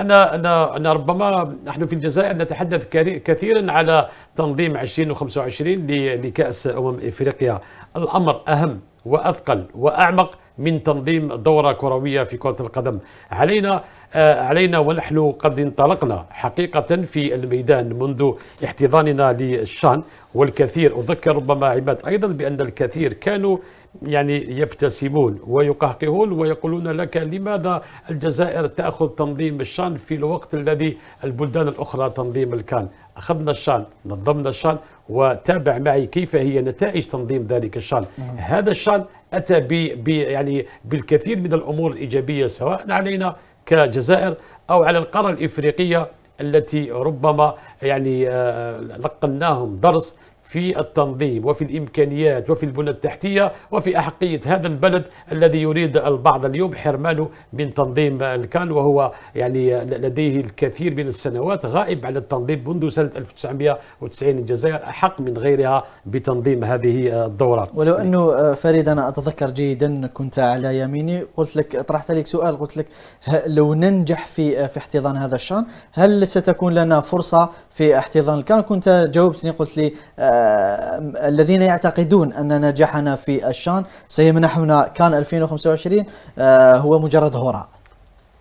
أنا أنا أنا ربما نحن في الجزائر نتحدث كثيرا على تنظيم 2025 لكأس أمم إفريقيا الأمر أهم وأثقل وأعمق من تنظيم دورة كروية في كرة القدم علينا آه، علينا ونحن قد انطلقنا حقيقة في الميدان منذ احتضاننا للشان والكثير أذكر ربما عباد أيضا بأن الكثير كانوا يعني يبتسمون ويقهقهون ويقولون لك لماذا الجزائر تأخذ تنظيم الشان في الوقت الذي البلدان الأخرى تنظيم الكان أخذنا الشان نظمنا الشان وتابع معي كيف هي نتائج تنظيم ذلك الشان نعم. هذا الشان اتى ب يعني بالكثير من الامور الايجابيه سواء علينا كجزائر او على القاره الافريقيه التي ربما يعني آه، لقناهم درس في التنظيم وفي الإمكانيات وفي البنى التحتية وفي أحقية هذا البلد الذي يريد البعض اليوم حرمانه من تنظيم الكان وهو يعني لديه الكثير من السنوات غائب عن التنظيم منذ سنة 1990 الجزائر أحق من غيرها بتنظيم هذه الدورة ولو أنه آه، فريد أنا أتذكر جيدا كنت على يميني قلت لك طرحت لك سؤال قلت لك لو ننجح في آه، في احتضان هذا الشان هل ستكون لنا فرصة في احتضان الكان كنت جاوبتني قلت لي آه، الذين يعتقدون أن نجاحنا في الشان سيمنحنا كان 2025 آه، هو مجرد هراء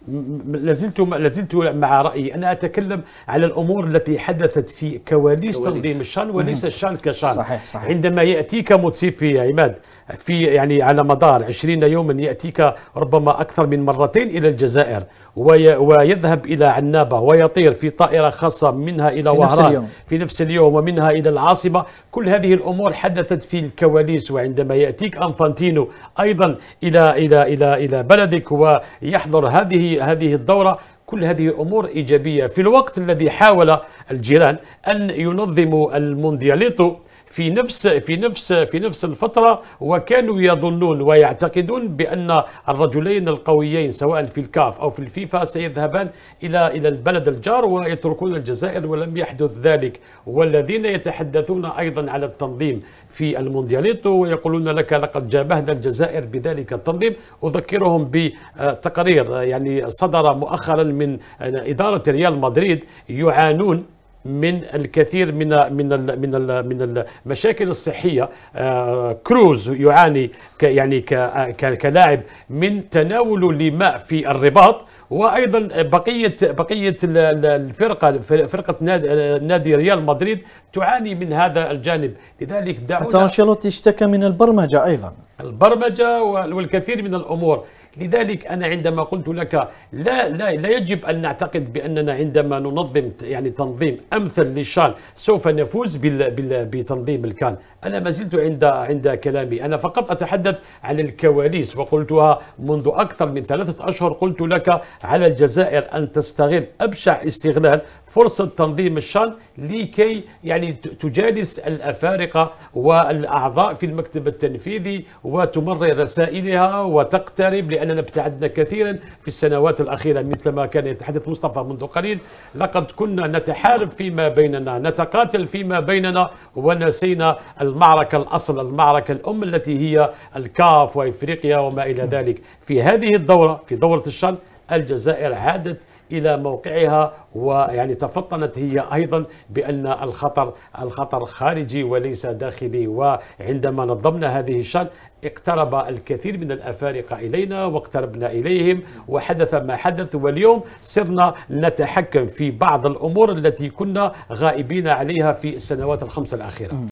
لازلت لازلت مع رايي انا اتكلم على الامور التي حدثت في كواليس, تنظيم الشان وليس الشان كشان صحيح صحيح عندما ياتيك موتسيبي يا عماد في يعني على مدار 20 يوما ياتيك ربما اكثر من مرتين الى الجزائر وي ويذهب الى عنابه ويطير في طائره خاصه منها الى وهران في نفس اليوم ومنها الى العاصمه كل هذه الامور حدثت في الكواليس وعندما ياتيك انفانتينو ايضا الى الى الى الى, إلى بلدك ويحضر هذه في هذه الدورة كل هذه أمور إيجابية في الوقت الذي حاول الجيران أن ينظموا الموندياليتو في نفس في نفس في نفس الفتره وكانوا يظنون ويعتقدون بان الرجلين القويين سواء في الكاف او في الفيفا سيذهبان الى الى البلد الجار ويتركون الجزائر ولم يحدث ذلك والذين يتحدثون ايضا على التنظيم في الموندياليتو ويقولون لك لقد جابهنا الجزائر بذلك التنظيم اذكرهم بتقرير يعني صدر مؤخرا من اداره ريال مدريد يعانون من الكثير من من من من المشاكل الصحيه آه، كروز يعاني ك يعني ك آه، كلاعب من تناوله لماء في الرباط وايضا بقيه بقيه الفرقه فرقه آه، نادي ريال مدريد تعاني من هذا الجانب لذلك دعونا حتى انشيلوتي اشتكى من البرمجه ايضا البرمجه والكثير من الامور لذلك أنا عندما قلت لك لا لا لا يجب أن نعتقد بأننا عندما ننظم يعني تنظيم أمثل للشان سوف نفوز بال بال بتنظيم الكان أنا ما زلت عند عند كلامي أنا فقط أتحدث عن الكواليس وقلتها منذ أكثر من ثلاثة أشهر قلت لك على الجزائر أن تستغل أبشع استغلال فرصة تنظيم الشان لكي يعني تجالس الأفارقة والأعضاء في المكتب التنفيذي وتمرر رسائلها وتقترب لأننا ابتعدنا كثيرا في السنوات الأخيرة مثل ما كان يتحدث مصطفى منذ قليل لقد كنا نتحارب فيما بيننا نتقاتل فيما بيننا ونسينا المعركة الأصل المعركة الأم التي هي الكاف وإفريقيا وما إلى ذلك في هذه الدورة في دورة الشان الجزائر عادت الى موقعها ويعني تفطنت هي ايضا بان الخطر الخطر خارجي وليس داخلي وعندما نظمنا هذه الشان اقترب الكثير من الافارقه الينا واقتربنا اليهم وحدث ما حدث واليوم صرنا نتحكم في بعض الامور التي كنا غائبين عليها في السنوات الخمس الاخيره